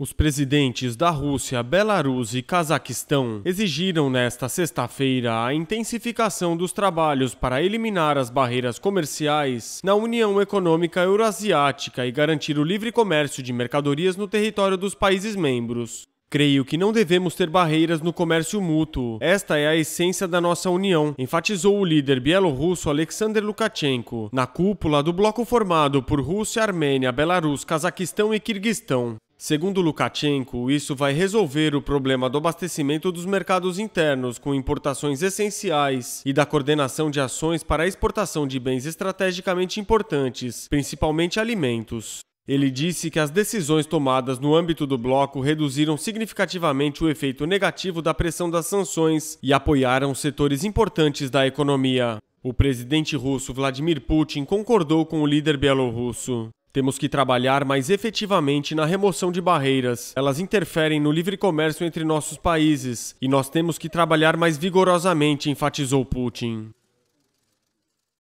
Os presidentes da Rússia, Belarus e Cazaquistão exigiram nesta sexta-feira a intensificação dos trabalhos para eliminar as barreiras comerciais na União Econômica Eurasiática e garantir o livre comércio de mercadorias no território dos países membros. Creio que não devemos ter barreiras no comércio mútuo. Esta é a essência da nossa união, enfatizou o líder bielorrusso Alexander Lukashenko na cúpula do bloco formado por Rússia, Armênia, Belarus, Cazaquistão e Quirguistão. Segundo Lukashenko, isso vai resolver o problema do abastecimento dos mercados internos com importações essenciais e da coordenação de ações para a exportação de bens estrategicamente importantes, principalmente alimentos. Ele disse que as decisões tomadas no âmbito do bloco reduziram significativamente o efeito negativo da pressão das sanções e apoiaram setores importantes da economia. O presidente russo Vladimir Putin concordou com o líder bielorrusso. Temos que trabalhar mais efetivamente na remoção de barreiras. Elas interferem no livre comércio entre nossos países e nós temos que trabalhar mais vigorosamente, enfatizou Putin.